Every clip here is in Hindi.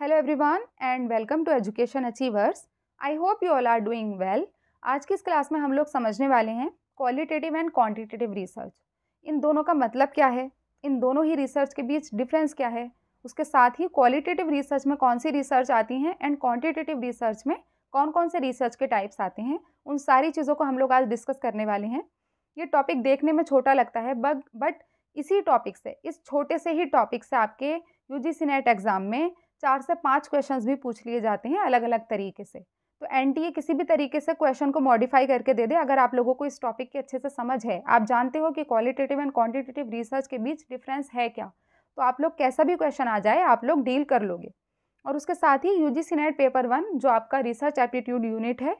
Hello everyone and welcome to education achievers I hope you all are doing well आज की इस क्लास में हम लोग समझने वाले हैं क्वालिटेटिव एंड क्वांटिटेटिव रिसर्च इन दोनों का मतलब क्या है इन दोनों ही रिसर्च के बीच डिफरेंस क्या है उसके साथ ही क्वालिटेटिव रिसर्च में कौन सी रिसर्च आती हैं एंड क्वान्टिटेटिव रिसर्च में कौन कौन से रिसर्च के टाइप्स आते हैं उन सारी चीज़ों को हम लोग आज डिस्कस करने वाले हैं ये टॉपिक देखने में छोटा लगता है बट बट इसी टॉपिक से इस छोटे से ही टॉपिक से आपके यू जी एग्ज़ाम में चार से पाँच क्वेश्चन भी पूछ लिए जाते हैं अलग अलग तरीके से तो एन किसी भी तरीके से क्वेश्चन को मॉडिफाई करके दे दे अगर आप लोगों को इस टॉपिक की अच्छे से समझ है आप जानते हो कि क्वालिटेटिव एंड क्वान्टिटेटिव रिसर्च के बीच डिफरेंस है क्या तो आप लोग कैसा भी क्वेश्चन आ जाए आप लोग डील कर लोगे और उसके साथ ही यू जी पेपर वन जो आपका रिसर्च एप्टीट्यूड यूनिट है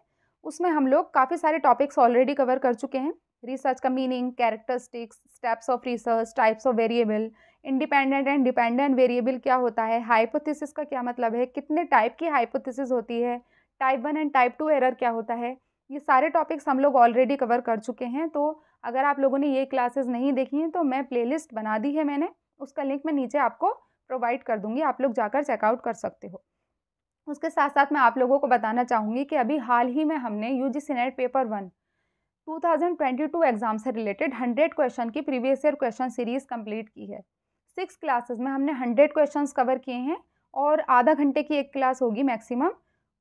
उसमें हम लोग काफ़ी सारे टॉपिक्स ऑलरेडी कवर कर चुके हैं रिसर्च का meaning characteristics steps of research types of variable independent and dependent variable क्या होता है हाइपोथेसिस का क्या मतलब है कितने टाइप की हाइपोथेसिस होती है type one and type two error क्या होता है ये सारे टॉपिक्स हम लोग ऑलरेडी कवर कर चुके हैं तो अगर आप लोगों ने ये क्लासेस नहीं देखी हैं तो मैं प्लेलिस्ट बना दी है मैंने उसका लिंक मैं नीचे आपको प्रोवाइड कर दूँगी आप लोग जाकर चेकआउट कर सकते हो उसके साथ साथ मैं आप लोगों को बताना चाहूँगी कि अभी हाल ही में हमने U G paper one 2022 exam से रिलेटेड 100 क्वेश्चन की previous year question series complete की है सिक्स क्लासेस में हमने हंड्रेड क्वेश्चंस कवर किए हैं और आधा घंटे की एक क्लास होगी मैक्सिमम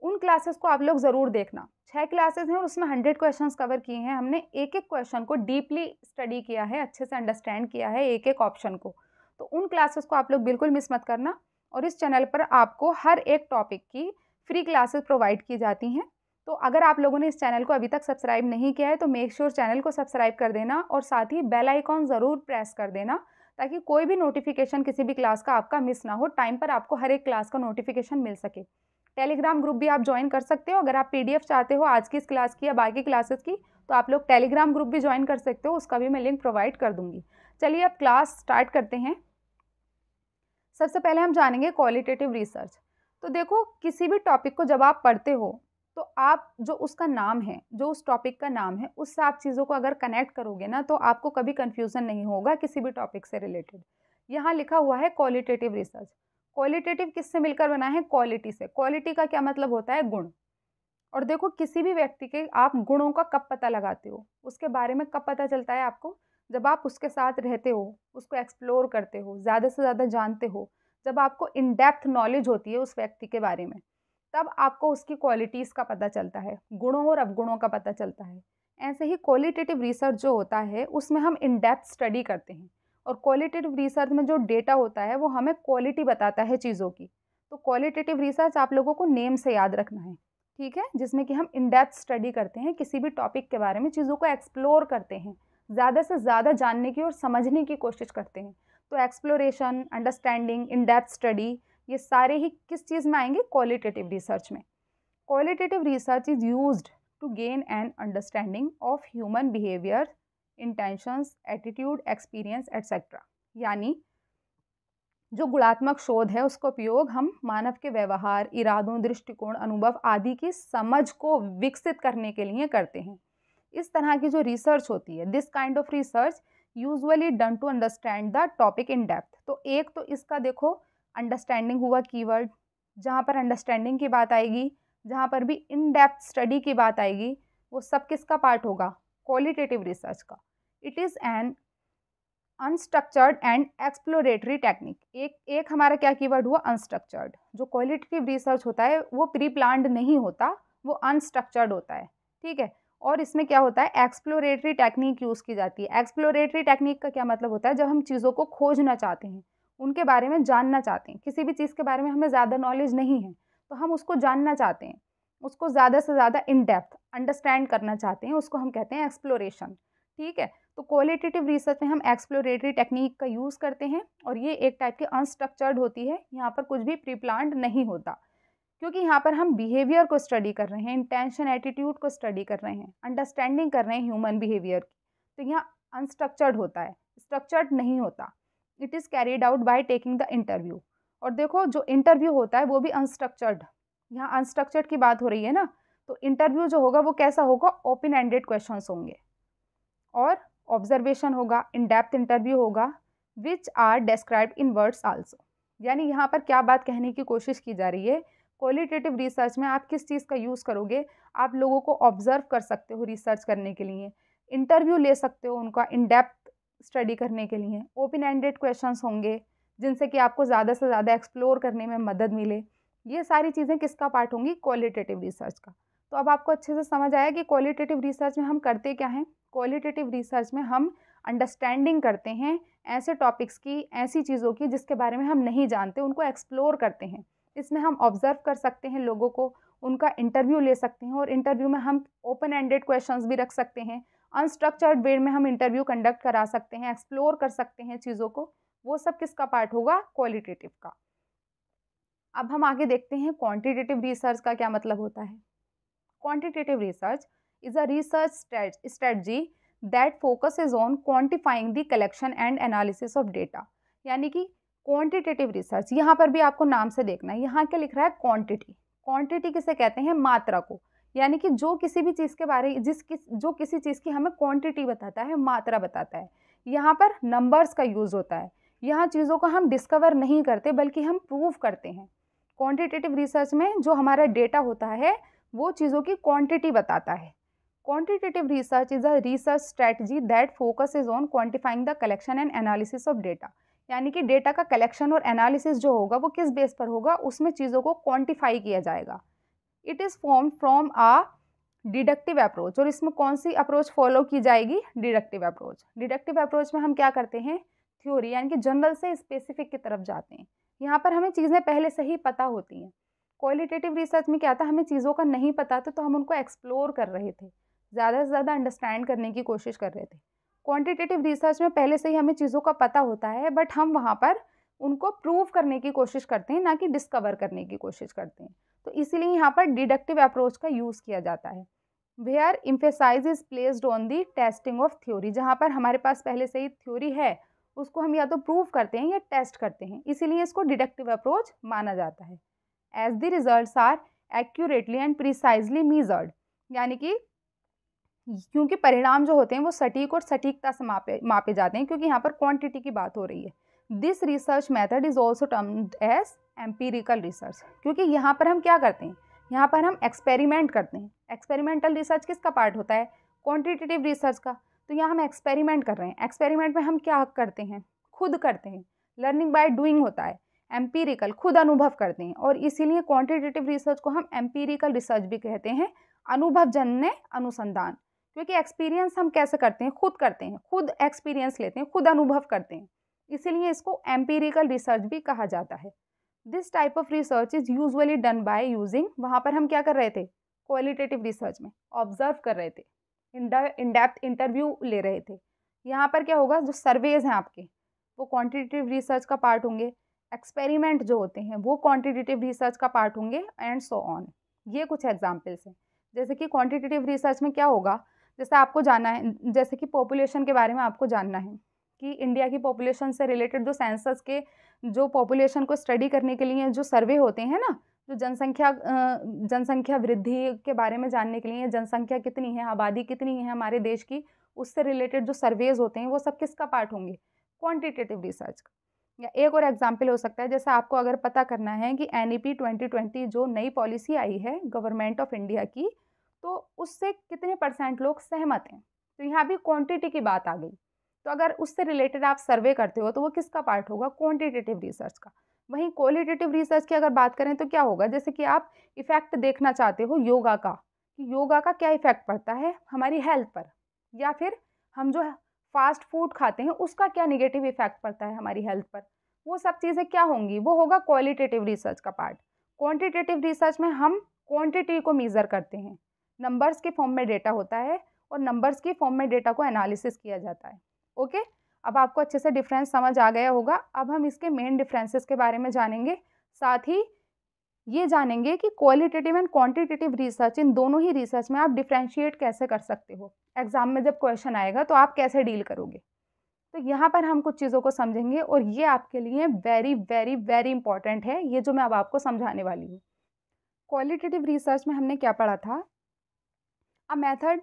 उन क्लासेस को आप लोग ज़रूर देखना छः क्लासेस हैं और उसमें हंड्रेड क्वेश्चंस कवर किए हैं हमने एक एक क्वेश्चन को डीपली स्टडी किया है अच्छे से अंडरस्टैंड किया है एक एक ऑप्शन को तो उन क्लासेस को आप लोग बिल्कुल मिस मत करना और इस चैनल पर आपको हर एक टॉपिक की फ्री क्लासेस प्रोवाइड की जाती हैं तो अगर आप लोगों ने इस चैनल को अभी तक सब्सक्राइब नहीं किया है तो मेक श्योर sure चैनल को सब्सक्राइब कर देना और साथ ही बेल आइकॉन ज़रूर प्रेस कर देना ताकि कोई भी नोटिफिकेशन किसी भी क्लास का आपका मिस ना हो टाइम पर आपको हर एक क्लास का नोटिफिकेशन मिल सके टेलीग्राम ग्रुप भी आप ज्वाइन कर सकते हो अगर आप पीडीएफ चाहते हो आज की इस क्लास की या बाकी क्लासेस की तो आप लोग टेलीग्राम ग्रुप भी ज्वाइन कर सकते हो उसका भी मैं लिंक प्रोवाइड कर दूंगी चलिए अब क्लास स्टार्ट करते हैं सबसे पहले हम जानेंगे क्वालिटेटिव रिसर्च तो देखो किसी भी टॉपिक को जब आप पढ़ते हो तो आप जो उसका नाम है जो उस टॉपिक का नाम है उससे आप चीज़ों को अगर कनेक्ट करोगे ना तो आपको कभी कन्फ्यूज़न नहीं होगा किसी भी टॉपिक से रिलेटेड यहाँ लिखा हुआ है क्वालिटेटिव रिसर्च क्वालिटेटिव किससे मिलकर बना है क्वालिटी से क्वालिटी का क्या मतलब होता है गुण और देखो किसी भी व्यक्ति के आप गुणों का कब पता लगाते हो उसके बारे में कब पता चलता है आपको जब आप उसके साथ रहते हो उसको एक्सप्लोर करते हो ज़्यादा से ज़्यादा जानते हो जब आपको इन डेप्थ नॉलेज होती है उस व्यक्ति के बारे में तब आपको उसकी क्वालिटीज़ का पता चलता है गुणों और अवगुणों का पता चलता है ऐसे ही क्वालिटेटिव रिसर्च जो होता है उसमें हम इन डेप्थ स्टडी करते हैं और क्वालिटेटिव रिसर्च में जो डेटा होता है वो हमें क्वालिटी बताता है चीज़ों की तो क्वालिटेटिव रिसर्च आप लोगों को नेम से याद रखना है ठीक है जिसमें कि हम इन डेप्थ स्टडी करते हैं किसी भी टॉपिक के बारे में चीज़ों को एक्सप्लोर करते हैं ज़्यादा से ज़्यादा जानने की और समझने की कोशिश करते हैं तो exploration understanding in depth study ये सारे ही किस चीज़ में आएंगे क्वालिटेटिव रिसर्च में qualitative research is use to gain an understanding of human behaviour intentions attitude experience etcetera यानी जो गुणात्मक शोध है उसका उपयोग हम मानव के व्यवहार इरादों दृष्टिकोण अनुभव आदि की समझ को विकसित करने के लिए करते हैं इस तरह की जो रिसर्च होती है this kind of research usually done to understand the topic in depth तो एक तो इसका देखो अंडरस्टैंडिंग हुआ कीवर्ड जहाँ पर अंडरस्टैंडिंग की बात आएगी जहाँ पर भी इन डेप्थ स्टडी की बात आएगी वो सब किसका पार्ट होगा क्वालिटेटिव रिसर्च का it is an unstructured and exploratory technique एक एक हमारा क्या कीवर्ड हुआ अनस्ट्रक्चर्ड जो क्वालिटेटिव रिसर्च होता है वो प्री प्लान्ड नहीं होता वो अनस्ट्रक्चर्ड होता है ठीक है और इसमें क्या होता है एक्सप्लोरेटरी टेक्निक यूज़ की जाती है एक्सप्लोरेटरी टेक्निक का क्या मतलब होता है जब हम चीज़ों को खोजना चाहते हैं उनके बारे में जानना चाहते हैं किसी भी चीज़ के बारे में हमें ज़्यादा नॉलेज नहीं है तो हम उसको जानना चाहते हैं उसको ज़्यादा से ज़्यादा इन डेप्थ अंडरस्टैंड करना चाहते हैं उसको हम कहते हैं एक्सप्लोरेशन ठीक है तो क्वालिटेटिव रिसर्च में हम एक्सप्लोरेटरी टेक्निक का यूज़ करते हैं और ये एक टाइप की अनस्ट्रक्चर्ड होती है यहाँ पर कुछ भी प्री नहीं होता क्योंकि यहाँ पर हम बिहेवियर को स्टडी कर रहे हैं इंटेंशन एटीट्यूड को स्टडी कर रहे हैं अंडरस्टैंडिंग कर रहे हैं ह्यूमन बिहेवियर की तो यहाँ अनस्ट्रक्चर्ड होता है स्ट्रक्चर्ड नहीं होता it is carried out by taking the interview और देखो जो इंटरव्यू होता है वो भी अनस्ट्रक्चर्ड यहाँ अनस्ट्रक्चर्ड की बात हो रही है ना तो इंटरव्यू जो होगा वो कैसा होगा ओपन एंडेड क्वेश्चन होंगे और ऑब्जर्वेशन होगा इन डेप्थ इंटरव्यू होगा which are describe in words also यानी यहाँ पर क्या बात कहने की कोशिश की जा रही है क्वालिटेटिव रिसर्च में आप किस चीज़ का यूज़ करोगे आप लोगों को ऑब्जर्व कर सकते हो रिसर्च करने के लिए इंटरव्यू ले सकते हो उनका इन डेप्थ स्टडी करने के लिए ओपन एंडेड क्वेश्चंस होंगे जिनसे कि आपको ज़्यादा से ज़्यादा एक्सप्लोर करने में मदद मिले ये सारी चीज़ें किसका पार्ट होंगी क्वालिटेटिव रिसर्च का तो अब आपको अच्छे से समझ आया कि क्वालिटेटिव रिसर्च में हम करते क्या हैं क्वालिटेटिव रिसर्च में हम अंडरस्टैंडिंग करते हैं ऐसे टॉपिक्स की ऐसी चीज़ों की जिसके बारे में हम नहीं जानते उनको एक्सप्लोर करते हैं इसमें हम ऑब्ज़र्व कर सकते हैं लोगों को उनका इंटरव्यू ले सकते हैं और इंटरव्यू में हम ओपन एंडेड क्वेश्चंस भी रख सकते हैं अनस्ट्रक्चर्ड वे में हम इंटरव्यू कंडक्ट करा सकते हैं एक्सप्लोर कर सकते हैं चीज़ों को वो सब किसका पार्ट होगा क्वालिटेटिव का अब हम आगे देखते हैं क्वांटिटेटिव रिसर्च का क्या मतलब होता है quantitative research is a research strategy that focus is on quantifying the collection and analysis of data यानी कि क्वांटिटेटिव रिसर्च यहाँ पर भी आपको नाम से देखना है यहाँ क्या लिख रहा है क्वांटिटी क्वांटिटी किसे कहते हैं मात्रा को यानी कि जो किसी भी चीज़ के बारे जिस किस जो किसी चीज़ की हमें क्वांटिटी बताता है मात्रा बताता है यहाँ पर नंबर्स का यूज़ होता है यहाँ चीज़ों को हम डिस्कवर नहीं करते बल्कि हम प्रूव करते हैं क्वांटिटेटिव रिसर्च में जो हमारा डेटा होता है वो चीज़ों की क्वांटिटी बताता है research is a research strategy that focus is on quantifying the collection and analysis of data यानी कि डेटा का कलेक्शन और एनालिसिस जो होगा वो किस बेस पर होगा उसमें चीज़ों को क्वांटिफाई किया जाएगा it is form from a deductive approach और इसमें कौन सी अप्रोच फॉलो की जाएगी डिडक्टिव अप्रोच डिडक्टिव अप्रोच में हम क्या करते हैं थ्योरी यानी कि जनरल से स्पेसिफिक की तरफ जाते हैं यहाँ पर हमें चीज़ें पहले से ही पता होती हैं क्वालिटेटिव रिसर्च में क्या था हमें चीज़ों का नहीं पता था तो हम उनको एक्सप्लोर कर रहे थे ज़्यादा से ज़्यादा अंडरस्टैंड करने की कोशिश कर रहे थे क्वांटिटेटिव रिसर्च में पहले से ही हमें चीज़ों का पता होता है बट हम वहाँ पर उनको प्रूव करने की कोशिश करते हैं ना कि डिस्कवर करने की कोशिश करते हैं तो इसीलिए यहाँ पर डिडक्टिव अप्रोच का यूज़ किया जाता है where emphasize is placed on the testing of theory जहाँ पर हमारे पास पहले से ही थ्योरी है उसको हम या तो प्रूव करते हैं या टेस्ट करते हैं इसीलिए इसको डिडक्टिव अप्रोच माना जाता है as the result are accurately and precisely measured यानी कि क्योंकि परिणाम जो होते हैं वो सटीक और सटीकता से मापे मापे जाते हैं क्योंकि यहाँ पर क्वांटिटी की बात हो रही है this research method is also termed as empirical research क्योंकि यहाँ पर हम क्या करते हैं यहाँ पर हम एक्सपेरिमेंट करते हैं एक्सपेरिमेंटल रिसर्च किसका पार्ट होता है क्वान्टिटेटिव रिसर्च का तो यहाँ हम एक्सपेरिमेंट कर रहे हैं एक्सपेरिमेंट में हम क्या करते हैं खुद करते हैं लर्निंग बाय डूइंग होता है एम्पीरिकल खुद अनुभव करते हैं और इसीलिए क्वांटिटेटिव रिसर्च को हम एम्पीरिकल रिसर्च भी कहते हैं अनुभव जन्य अनुसंधान क्योंकि एक्सपीरियंस हम कैसे करते हैं खुद करते हैं खुद एक्सपीरियंस लेते हैं खुद अनुभव करते हैं इसीलिए इसको एम्पीरिकल रिसर्च भी कहा जाता है this type of research is usually done by using वहाँ पर हम क्या कर रहे थे क्वालिटेटिव रिसर्च में ऑब्जर्व कर रहे थे इन डेप्थ इंटरव्यू ले रहे थे यहाँ पर क्या होगा जो सर्वेज हैं आपके वो क्वान्टिटेटिव रिसर्च का पार्ट होंगे एक्सपेरिमेंट जो होते हैं वो क्वान्टिटेटिव रिसर्च का पार्ट होंगे एंड सो ऑन ये कुछ एग्जाम्पल्स हैं जैसे कि क्वान्टिटेटिव रिसर्च में क्या होगा जैसे आपको जानना है जैसे कि पॉपुलेशन के बारे में आपको जानना है कि इंडिया की पॉपुलेशन से रिलेटेड जो सेंसस के जो पॉपुलेशन को स्टडी करने के लिए जो सर्वे होते हैं ना जो जनसंख्या जनसंख्या वृद्धि के बारे में जानने के लिए जनसंख्या कितनी है आबादी कितनी है हमारे देश की उससे रिलेटेड जो सर्वेज होते हैं वो सब किसका पार्ट होंगे क्वांटिटेटिव रिसर्च का या एक और एग्जाम्पल हो सकता है जैसे आपको अगर पता करना है कि N E P twenty twenty जो नई पॉलिसी आई है गवर्नमेंट ऑफ इंडिया की तो उससे कितने परसेंट लोग सहमत हैं तो यहाँ भी क्वांटिटी की बात आ गई तो अगर उससे रिलेटेड आप सर्वे करते हो तो वो किसका पार्ट होगा क्वान्टिटेटिव रिसर्च का वहीं क्वालिटेटिव रिसर्च की अगर बात करें तो क्या होगा जैसे कि आप इफ़ेक्ट देखना चाहते हो योगा का कि योगा का क्या इफ़ेक्ट पड़ता है हमारी हेल्थ पर या फिर हम जो फास्ट फूड खाते हैं उसका क्या निगेटिव इफ़ेक्ट पड़ता है हमारी हेल्थ पर वो सब चीज़ें क्या होंगी वो होगा क्वालिटेटिव रिसर्च का पार्ट क्वान्टिटेटिव रिसर्च में हम क्वान्टिटी को मेज़र करते हैं नंबर्स के फॉर्म में डेटा होता है और नंबर्स के फॉर्म में डेटा को एनालिसिस किया जाता है ओके अब आपको अच्छे से डिफरेंस समझ आ गया होगा अब हम इसके मेन डिफरेंसेस के बारे में जानेंगे साथ ही ये जानेंगे कि क्वालिटेटिव एंड क्वांटिटेटिव रिसर्च इन दोनों ही रिसर्च में आप डिफ्रेंशिएट कैसे कर सकते हो एग्ज़ाम में जब क्वेश्चन आएगा तो आप कैसे डील करोगे तो यहाँ पर हम कुछ चीज़ों को समझेंगे और ये आपके लिए वेरी वेरी वेरी इंपॉर्टेंट है ये जो मैं अब आपको समझाने वाली हूँ क्वालिटेटिव रिसर्च में हमने क्या पढ़ा था a method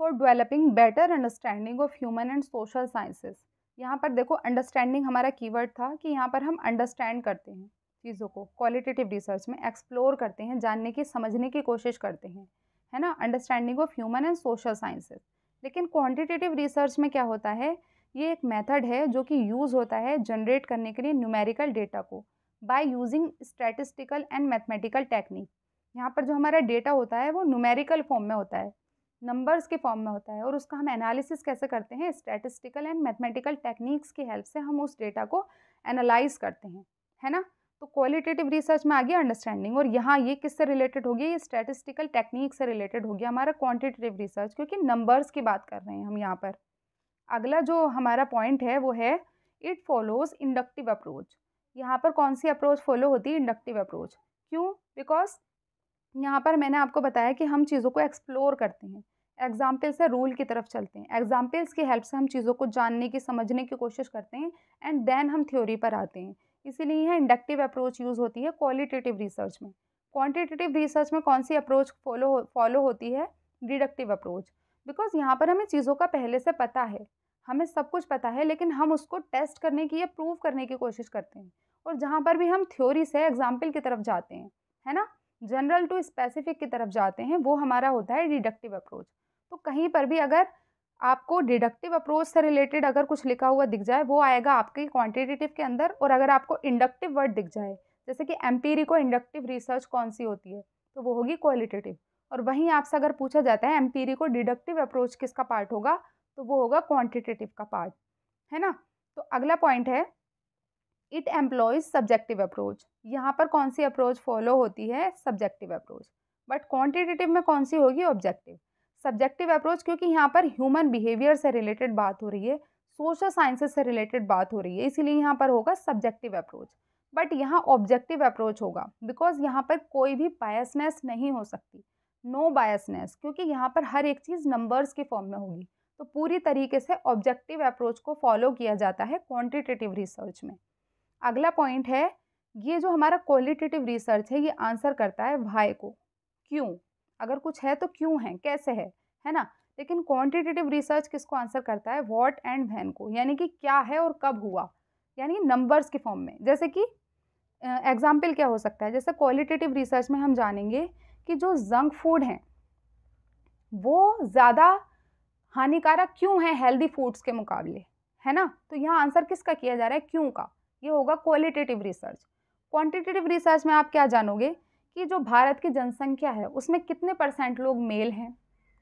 for developing better understanding of human and social sciences यहाँ पर देखो अंडरस्टैंडिंग हमारा कीवर्ड था कि यहाँ पर हम अंडरस्टैंड करते हैं चीज़ों को क्वालिटेटिव रिसर्च में एक्सप्लोर करते हैं जानने की समझने की कोशिश करते हैं है ना understanding of human and social sciences लेकिन क्वांटिटेटिव रिसर्च में क्या होता है ये एक मेथड है जो कि यूज़ होता है जनरेट करने के लिए न्यूमेरिकल डेटा को by using statistical and mathematical technique यहाँ पर जो हमारा डेटा होता है वो न्यूमेरिकल फॉर्म में होता है नंबर्स के फॉर्म में होता है और उसका हम एनालिसिस कैसे करते हैं स्टैटिस्टिकल एंड मैथमेटिकल टेक्निक्स की हेल्प से हम उस डेटा को एनालाइज करते हैं है ना तो क्वालिटेटिव रिसर्च में आ गया अंडरस्टैंडिंग और यहाँ ये किससे रिलेटेड हो गया ये स्टैटिस्टिकल टेक्निक से रिलेटेड हो गया हमारा क्वान्टिटेटिव रिसर्च क्योंकि नंबर्स की बात कर रहे हैं हम यहाँ पर अगला जो हमारा पॉइंट है वो है इट फॉलोज इंडक्टिव अप्रोच यहाँ पर कौन सी अप्रोच फॉलो होती है इंडक्टिव अप्रोच क्यों बिकॉज यहाँ पर मैंने आपको बताया कि हम चीज़ों को एक्सप्लोर करते हैं एग्जाम्पल से रूल की तरफ चलते हैं एग्जाम्पल्स की हेल्प से हम चीज़ों को जानने की समझने की कोशिश करते हैं एंड देन हम थ्योरी पर आते हैं इसीलिए यह इंडक्टिव अप्रोच यूज़ होती है क्वालिटेटिव रिसर्च में क्वान्टिटेटिव रिसर्च में कौन सी अप्रोच फॉलो फॉलो होती है डिडक्टिव अप्रोच बिकॉज यहाँ पर हमें चीज़ों का पहले से पता है हमें सब कुछ पता है लेकिन हम उसको टेस्ट करने की या प्रूव करने की कोशिश करते हैं और जहाँ पर भी हम थ्योरी से एग्जाम्पल की तरफ जाते हैं है ना जनरल टू स्पेसिफिक की तरफ जाते हैं वो हमारा होता है डिडक्टिव अप्रोच तो कहीं पर भी अगर आपको डिडक्टिव अप्रोच से रिलेटेड अगर कुछ लिखा हुआ दिख जाए वो आएगा आपके क्वांटिटेटिव के अंदर और अगर आपको इंडक्टिव वर्ड दिख जाए जैसे कि को इंडक्टिव रिसर्च कौन सी होती है तो वो होगी क्वालिटेटिव और वहीं आपसे अगर पूछा जाता है को डिडक्टिव अप्रोच किसका पार्ट होगा तो वो होगा क्वान्टिटेटिव का पार्ट है ना तो अगला पॉइंट है इट एम्प्लॉयज सब्जेक्टिव अप्रोच यहाँ पर कौन सी अप्रोच फॉलो होती है सब्जेक्टिव अप्रोच बट क्वान्टिटेटिव में कौन सी होगी ऑब्जेक्टिव सब्जेक्टिव अप्रोच क्योंकि यहाँ पर ह्यूमन बिहेवियर से रिलेटेड बात हो रही है सोशल साइंसेस से रिलेटेड बात हो रही है इसीलिए यहाँ पर होगा सब्जेक्टिव अप्रोच बट यहाँ ऑब्जेक्टिव अप्रोच होगा बिकॉज यहाँ पर कोई भी बायसनेस नहीं हो सकती नो no बायसनेस क्योंकि यहाँ पर हर एक चीज़ नंबर्स के फॉर्म में होगी तो पूरी तरीके से ऑब्जेक्टिव अप्रोच को फॉलो किया जाता है क्वांटिटेटिव रिसर्च में अगला पॉइंट है ये जो हमारा क्वालिटेटिव रिसर्च है ये आंसर करता है वाई को क्यों अगर कुछ है तो क्यों है कैसे है है ना लेकिन क्वांटिटेटिव रिसर्च किसको आंसर करता है वॉट एंड वैन को यानी कि क्या है और कब हुआ यानी नंबर्स के फॉर्म में जैसे कि एग्जाम्पल क्या हो सकता है जैसे क्वालिटेटिव रिसर्च में हम जानेंगे कि जो जंक फूड हैं वो ज़्यादा हानिकारक क्यों है हेल्दी फूड्स के मुकाबले है ना तो यहाँ आंसर किसका किया जा रहा है क्यों का ये होगा क्वालिटेटिव रिसर्च क्वांटिटेटिव रिसर्च में आप क्या जानोगे कि जो भारत की जनसंख्या है उसमें कितने परसेंट लोग मेल हैं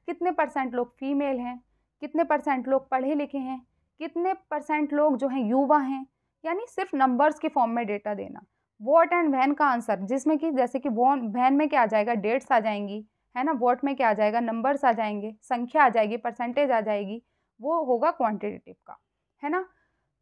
कितने परसेंट लोग फीमेल हैं कितने परसेंट लोग पढ़े लिखे हैं कितने परसेंट लोग जो हैं युवा हैं यानी सिर्फ नंबर्स के फॉर्म में डेटा देना वॉट एंड वैन का आंसर जिसमें कि जैसे कि वॉन वैन में क्या आ जाएगा डेट्स आ जाएंगी है ना वॉट में क्या आ जाएगा नंबर्स आ जाएंगे संख्या आ जाएगी परसेंटेज आ जाएगी वो होगा क्वांटिटेटिव का है ना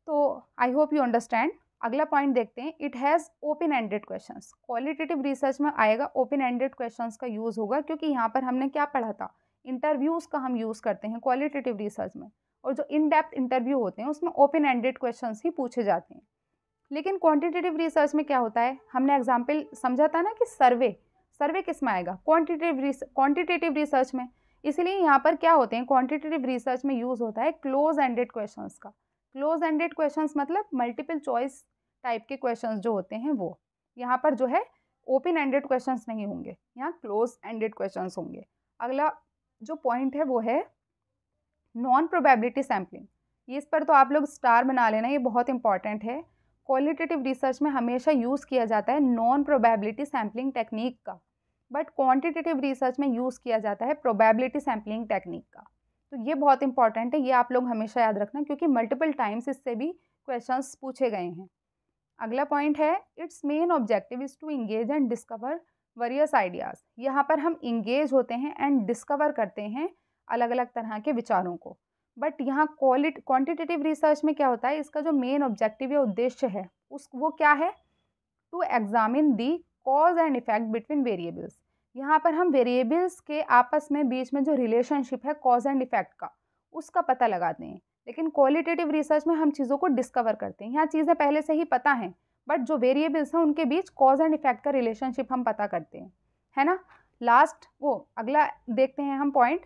तो आई होप यू अंडरस्टैंड अगला पॉइंट देखते हैं it has open ended questions qualitative research में आएगा ओपन एंडेड क्वेश्चंस का यूज़ होगा क्योंकि यहाँ पर हमने क्या पढ़ा था इंटरव्यूज़ का हम यूज़ करते हैं क्वालिटेटिव रिसर्च में और जो इन डेप्थ इंटरव्यू होते हैं उसमें ओपन एंडेड क्वेश्चन ही पूछे जाते हैं लेकिन क्वान्टिटेटिव रिसर्च में क्या होता है हमने एग्जाम्पल समझा था ना कि सर्वे सर्वे किस में आएगा क्वान्टिटेटिव क्वान्टिटेटिव रिसर्च में इसलिए यहाँ पर क्या होते हैं क्वान्टिटेटिव रिसर्च में यूज़ होता है क्लोज एंडेड क्वेश्चन का क्लोज एंडेड क्वेश्चंस मतलब मल्टीपल चॉइस टाइप के क्वेश्चंस जो होते हैं वो यहाँ पर जो है ओपन एंडेड क्वेश्चंस नहीं होंगे यहाँ क्लोज एंडेड क्वेश्चंस होंगे अगला जो पॉइंट है वो है नॉन प्रोबेबिलिटी सैम्पलिंग इस पर तो आप लोग स्टार बना लेना ये बहुत इंपॉर्टेंट है क्वालिटेटिव रिसर्च में हमेशा यूज़ किया जाता है नॉन प्रोबेबिलिटी सैम्पलिंग टेक्निक का बट क्वांटिटेटिव रिसर्च में यूज़ किया जाता है प्रोबेबिलिटी सैम्पलिंग टेक्निक का तो ये बहुत इंपॉर्टेंट है ये आप लोग हमेशा याद रखना क्योंकि मल्टीपल टाइम्स इससे भी क्वेश्चन पूछे गए हैं अगला पॉइंट है its main objective is to engage and discover various ideas यहाँ पर हम इंगेज होते हैं एंड डिस्कवर करते हैं अलग अलग तरह के विचारों को बट यहाँ क्वालिट क्वान्टिटेटिव रिसर्च में क्या होता है इसका जो मेन ऑब्जेक्टिव या उद्देश्य है उस वो क्या है to examine the cause and effect between variables यहाँ पर हम वेरिएबल्स के आपस में बीच में जो रिलेशनशिप है कॉज एंड इफेक्ट का उसका पता लगाते हैं लेकिन क्वालिटेटिव रिसर्च में हम चीज़ों को डिस्कवर करते हैं यहाँ चीज़ें पहले से ही पता हैं बट जो वेरिएबल्स हैं उनके बीच कॉज एंड इफेक्ट का रिलेशनशिप हम पता करते हैं है ना लास्ट वो अगला देखते हैं हम पॉइंट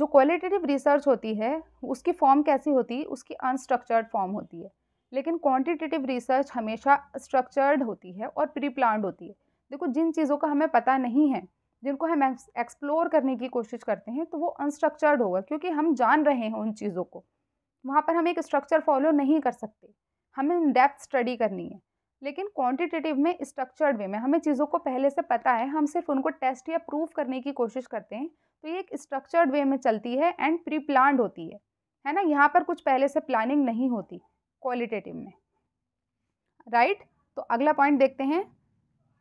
जो क्वालिटेटिव रिसर्च होती है उसकी फॉर्म कैसी होती है उसकी अनस्ट्रक्चर्ड फॉर्म होती है लेकिन क्वांटिटेटिव रिसर्च हमेशा स्ट्रक्चर्ड होती है और प्री प्लान्ड होती है देखो जिन चीज़ों का हमें पता नहीं है जिनको हम एक्सप्लोर करने की कोशिश करते हैं तो वो अनस्ट्रक्चर्ड होगा क्योंकि हम जान रहे हैं उन चीज़ों को वहाँ पर हम एक स्ट्रक्चर फॉलो नहीं कर सकते हमें इन डेप्थ स्टडी करनी है लेकिन क्वांटिटेटिव में स्ट्रक्चर्ड वे में हमें चीज़ों को पहले से पता है हम सिर्फ उनको टेस्ट या प्रूफ करने की कोशिश करते हैं तो ये एक स्ट्रक्चर्ड वे में चलती है एंड प्री प्लान होती है है ना यहाँ पर कुछ पहले से प्लानिंग नहीं होती क्वालिटेटिव में राइट right? तो अगला पॉइंट देखते हैं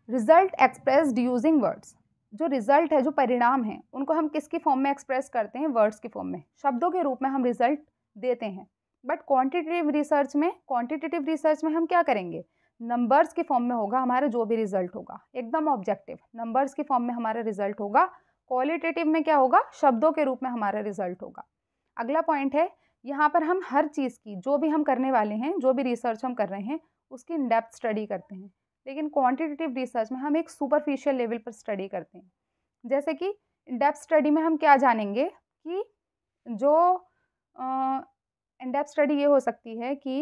रिजल्ट एक्सप्रेस्ड यूजिंग वर्ड्स जो रिजल्ट है जो परिणाम है उनको हम किसकी फॉर्म में एक्सप्रेस करते हैं वर्ड्स की फॉर्म में शब्दों के रूप में हम रिजल्ट देते हैं बट क्वांटिटेटिव रिसर्च में क्वांटिटेटिव रिसर्च में हम क्या करेंगे नंबर्स के फॉर्म में होगा हमारा जो भी रिजल्ट होगा एकदम ऑब्जेक्टिव नंबर्स के फॉर्म में हमारा रिजल्ट होगा क्वालिटेटिव में क्या होगा शब्दों के रूप में हमारा रिजल्ट होगा अगला पॉइंट है यहाँ पर हम हर चीज़ की जो भी हम करने वाले हैं जो भी रिसर्च हम कर रहे हैं उसकी इन डेप्थ स्टडी करते हैं लेकिन क्वांटिटेटिव रिसर्च में हम एक सुपरफिशियल लेवल पर स्टडी करते हैं जैसे कि डेप्थ स्टडी में हम क्या जानेंगे कि जो डेप्थ स्टडी ये हो सकती है कि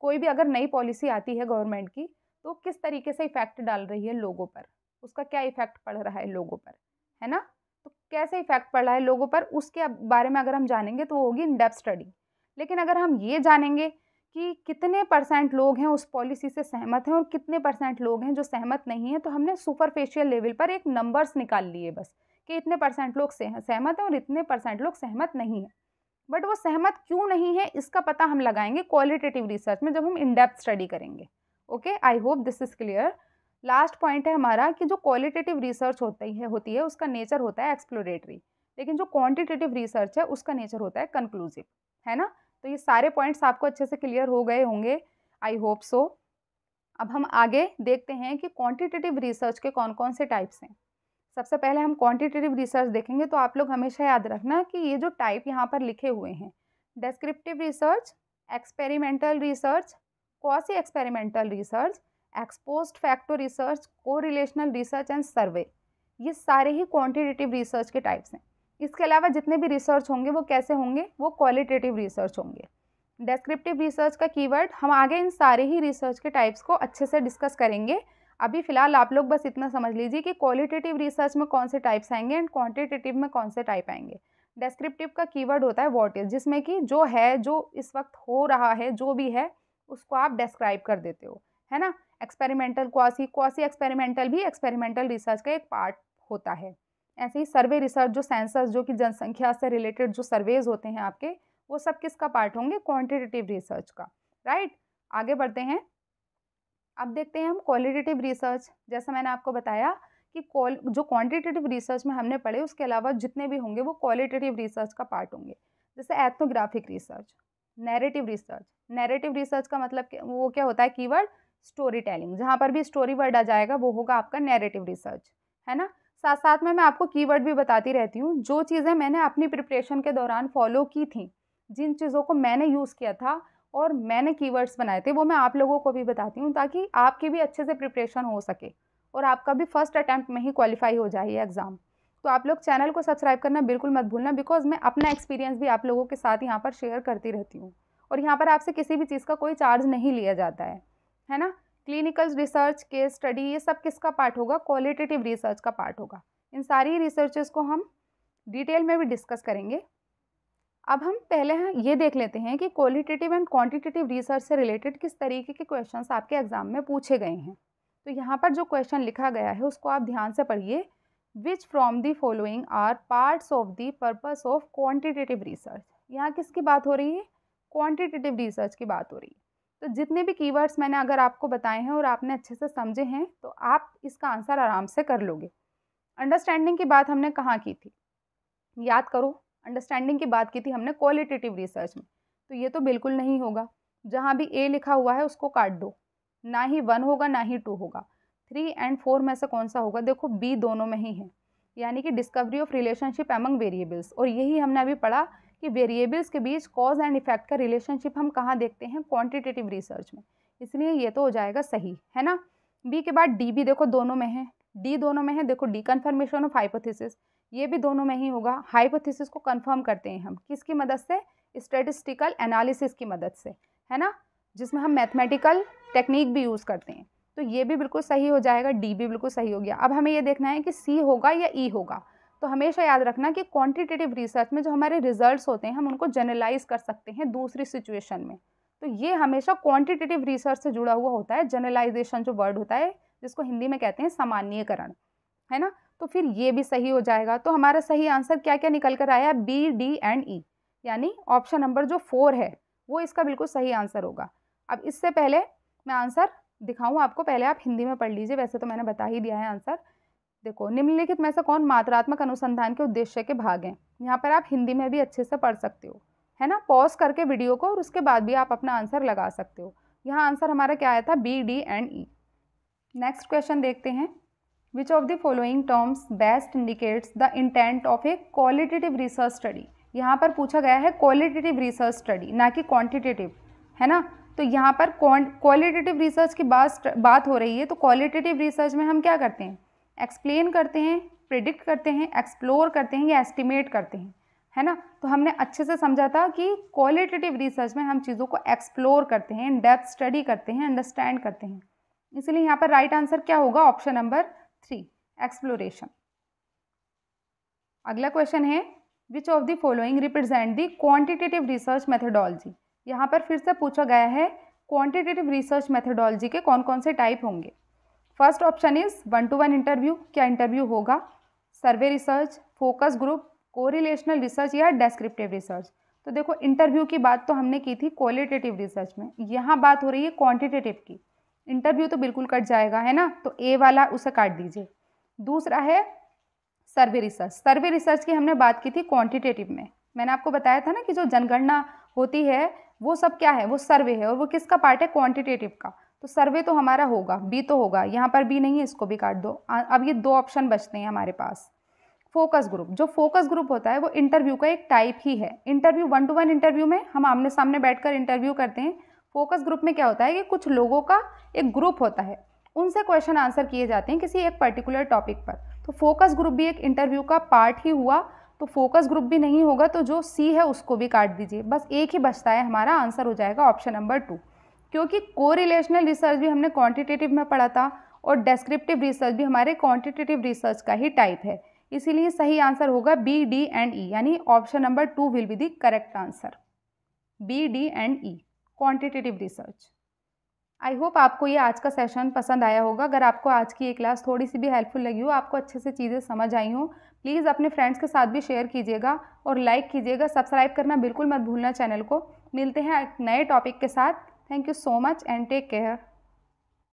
कोई भी अगर नई पॉलिसी आती है गवर्नमेंट की तो किस तरीके से इफ़ेक्ट डाल रही है लोगों पर उसका क्या इफ़ेक्ट पड़ रहा है लोगों पर है ना तो कैसे इफ़ेक्ट पड़ रहा है लोगों पर उसके बारे में अगर हम जानेंगे तो वो होगी डेप्थ स्टडी लेकिन अगर हम ये जानेंगे कि कितने परसेंट लोग हैं उस पॉलिसी से सहमत हैं और कितने परसेंट लोग हैं जो सहमत नहीं हैं तो हमने सुपरफेशियल लेवल पर एक नंबर्स निकाल लिए बस कि इतने परसेंट लोग सहमत हैं और इतने परसेंट लोग सहमत नहीं हैं बट वो सहमत क्यों नहीं है इसका पता हम लगाएंगे क्वालिटेटिव रिसर्च में जब हम इनडेप्थ स्टडी करेंगे okay I hope this is clear last point है हमारा कि जो क्वालिटेटिव रिसर्च होती है होती है उसका नेचर होता है एक्सप्लोरेटरी लेकिन जो क्वांटिटेटिव रिसर्च है उसका नेचर होता है कंक्लूसिव है ना तो ये सारे पॉइंट्स आपको अच्छे से क्लियर हो गए होंगे आई होप सो अब हम आगे देखते हैं कि क्वांटिटेटिव रिसर्च के कौन कौन से टाइप्स हैं सबसे पहले हम क्वांटिटेटिव रिसर्च देखेंगे तो आप लोग हमेशा याद रखना कि ये जो टाइप यहाँ पर लिखे हुए हैं descriptive research experimental research quasi experimental research ex post facto research relational research and survey ये सारे ही क्वांटिटेटिव रिसर्च के टाइप्स हैं इसके अलावा जितने भी रिसर्च होंगे वो कैसे होंगे वो क्वालिटेटिव रिसर्च होंगे डेस्क्रिप्टिव रिसर्च का कीवर्ड हम आगे इन सारे ही रिसर्च के टाइप्स को अच्छे से डिस्कस करेंगे अभी फ़िलहाल आप लोग बस इतना समझ लीजिए कि क्वालिटेटिव रिसर्च में कौन से टाइप्स आएंगे एंड क्वांटिटेटिव में कौन से टाइप आएंगे डेस्क्रिप्टिव का कीवर्ड होता है वॉट इज़ जिसमें कि जो है जो इस वक्त हो रहा है जो भी है उसको आप डिस्क्राइब कर देते हो है ना एक्सपेरिमेंटल क्वासी क्वासी एक्सपेरिमेंटल भी एक्सपेरिमेंटल रिसर्च का एक पार्ट होता है ऐसे ही सर्वे रिसर्च जो सेंसस जो कि जनसंख्या से रिलेटेड जो सर्वेज होते हैं आपके वो सब किसका पार्ट होंगे क्वांटिटेटिव रिसर्च का राइट आगे बढ़ते हैं अब देखते हैं हम क्वालिटेटिव रिसर्च जैसा मैंने आपको बताया कि जो क्वांटिटेटिव रिसर्च में हमने पढ़े उसके अलावा जितने भी होंगे वो क्वालिटेटिव रिसर्च का पार्ट होंगे जैसे ethnographic research narrative research narrative research का मतलब वो क्या होता है कीवर्ड स्टोरी टेलिंग जहाँ पर भी स्टोरी वर्ड आ जाएगा वो होगा आपका नैरेटिव रिसर्च है ना साथ साथ में मैं आपको कीवर्ड भी बताती रहती हूँ जो चीज़ें मैंने अपनी प्रिपरेशन के दौरान फॉलो की थी जिन चीज़ों को मैंने यूज़ किया था और मैंने कीवर्ड्स बनाए थे वो मैं आप लोगों को भी बताती हूँ ताकि आपकी भी अच्छे से प्रिपरेशन हो सके और आपका भी फर्स्ट अटैम्प्ट में ही क्वालिफाई हो जाए एग्ज़ाम तो आप लोग चैनल को सब्सक्राइब करना बिल्कुल मत भूलना बिकॉज मैं अपना एक्सपीरियंस भी आप लोगों के साथ यहाँ पर शेयर करती रहती हूँ और यहाँ पर आपसे किसी भी चीज़ का कोई चार्ज नहीं लिया जाता है है ना क्लिनिकल रिसर्च के स्टडी ये सब किसका पार्ट होगा क्वालिटेटिव रिसर्च का पार्ट होगा इन सारी रिसर्चेस को हम डिटेल में भी डिस्कस करेंगे अब हम पहले हैं ये देख लेते हैं कि क्वालिटेटिव एंड क्वांटिटेटिव रिसर्च से रिलेटेड किस तरीके के क्वेश्चन आपके एग्जाम में पूछे गए हैं तो यहाँ पर जो क्वेश्चन लिखा गया है उसको आप ध्यान से पढ़िए which from the following are parts of the purpose of quantitative research यहाँ किसकी बात हो रही है क्वांटिटेटिव रिसर्च की बात हो रही है तो जितने भी कीवर्ड्स मैंने अगर आपको बताए हैं और आपने अच्छे से समझे हैं तो आप इसका आंसर आराम से कर लोगे अंडरस्टैंडिंग की बात हमने कहाँ की थी याद करो अंडरस्टैंडिंग की बात की थी हमने क्वालिटेटिव रिसर्च में तो ये तो बिल्कुल नहीं होगा जहाँ भी ए लिखा हुआ है उसको काट दो ना ही वन होगा ना ही टू होगा थ्री एंड फोर में से कौन सा होगा देखो बी दोनों में ही है यानी कि discovery of relationship among variables और यही हमने अभी पढ़ा कि वेरिएबल्स के बीच कॉज एंड इफेक्ट का रिलेशनशिप हम कहाँ देखते हैं क्वांटिटेटिव रिसर्च में इसलिए ये तो हो जाएगा सही है ना बी के बाद डी भी देखो दोनों में है डी दोनों में है देखो डी कन्फर्मेशन ऑफ हाइपोथिस ये भी दोनों में ही होगा हाइपोथिस को कन्फर्म करते हैं हम किसकी मदद से स्टेटिस्टिकल एनालिसिस की मदद से है ना जिसमें हम मैथमेटिकल टेक्निक भी यूज़ करते हैं तो ये भी बिल्कुल सही हो जाएगा डी भी बिल्कुल सही हो गया अब हमें ये देखना है कि सी होगा या ई e होगा तो हमेशा याद रखना कि क्वांटिटेटिव रिसर्च में जो हमारे रिजल्ट्स होते हैं हम उनको जनरलाइज कर सकते हैं दूसरी सिचुएशन में तो ये हमेशा क्वांटिटेटिव रिसर्च से जुड़ा हुआ होता है जनरलाइजेशन जो वर्ड होता है जिसको हिंदी में कहते हैं सामान्यकरण है ना तो फिर ये भी सही हो जाएगा तो हमारा सही आंसर क्या क्या निकल कर आया बी डी एंड ई यानी ऑप्शन नंबर जो फोर है वो इसका बिल्कुल सही आंसर होगा अब इससे पहले मैं आंसर दिखाऊँ आपको पहले आप हिंदी में पढ़ लीजिए वैसे तो मैंने बता ही दिया है आंसर देखो निम्नलिखित में से कौन मात्रात्मक अनुसंधान के उद्देश्य के भाग हैं यहाँ पर आप हिंदी में भी अच्छे से पढ़ सकते हो है ना पॉज करके वीडियो को और उसके बाद भी आप अपना आंसर लगा सकते हो यहाँ आंसर हमारा क्या आया था B D and E next question देखते हैं which of the following terms best indicates the intent of a qualitative research study यहाँ पर पूछा गया है क्वालिटेटिव रिसर्च स्टडी ना कि क्वान्टिटेटिव है ना तो यहाँ पर क्वालिटेटिव रिसर्च की बात बात हो रही है तो क्वालिटेटिव रिसर्च में हम क्या करते हैं एक्सप्लेन करते हैं प्रिडिक्ट करते हैं एक्सप्लोर करते हैं या एस्टिमेट करते हैं है ना तो हमने अच्छे से समझा था कि क्वालिटेटिव रिसर्च में हम चीज़ों को एक्सप्लोर करते हैं इन डेप्थ स्टडी करते हैं अंडरस्टैंड करते हैं इसलिए यहाँ पर राइट आंसर क्या होगा ऑप्शन नंबर थ्री एक्सप्लोरेशन अगला क्वेश्चन है which of the following represent the quantitative research methodology यहाँ पर फिर से पूछा गया है क्वांटिटेटिव रिसर्च मेथडोलॉजी के कौन कौन से टाइप होंगे first option is one to one interview क्या इंटरव्यू होगा survey research focus group correlational research या डेस्क्रिप्टिव रिसर्च तो देखो इंटरव्यू की बात तो हमने की थी क्वालिटेटिव रिसर्च में यहाँ बात हो रही है क्वांटिटेटिव की इंटरव्यू तो बिल्कुल कट जाएगा है ना तो ए वाला उसे काट दीजिए दूसरा है सर्वे रिसर्च सर्वे रिसर्च की हमने बात की थी क्वांटिटेटिव में मैंने आपको बताया था ना कि जो जनगणना होती है वो सब क्या है वो सर्वे है और वो किसका पार्ट है क्वांटिटेटिव का तो सर्वे तो हमारा होगा बी तो होगा यहाँ पर बी नहीं है इसको भी काट दो अब ये दो ऑप्शन बचते हैं हमारे पास फोकस ग्रुप जो फोकस ग्रुप होता है वो इंटरव्यू का एक टाइप ही है interview one to one interview में हम आमने सामने बैठकर इंटरव्यू करते हैं फोकस ग्रुप में क्या होता है कि कुछ लोगों का एक ग्रुप होता है उनसे क्वेश्चन आंसर किए जाते हैं किसी एक पर्टिकुलर टॉपिक पर तो फोकस ग्रुप भी एक इंटरव्यू का पार्ट ही हुआ तो फोकस ग्रुप भी नहीं होगा तो जो सी है उसको भी काट दीजिए बस एक ही बचता है हमारा आंसर हो जाएगा ऑप्शन नंबर टू क्योंकि कोरिलेशनल रिसर्च भी हमने क्वांटिटेटिव में पढ़ा था और डेस्क्रिप्टिव रिसर्च भी हमारे क्वांटिटेटिव रिसर्च का ही टाइप है इसीलिए सही आंसर होगा बी डी एंड ई यानी option number two will be the correct answer B D and E quantitative research I hope आपको ये आज का सेशन पसंद आया होगा अगर आपको आज की ये क्लास थोड़ी सी भी हेल्पफुल लगी हो आपको अच्छे से चीज़ें समझ आई हो प्लीज़ अपने फ्रेंड्स के साथ भी शेयर कीजिएगा और लाइक कीजिएगा सब्सक्राइब करना बिल्कुल मत भूलना चैनल को मिलते हैं नए टॉपिक के साथ Thank you so much and take care.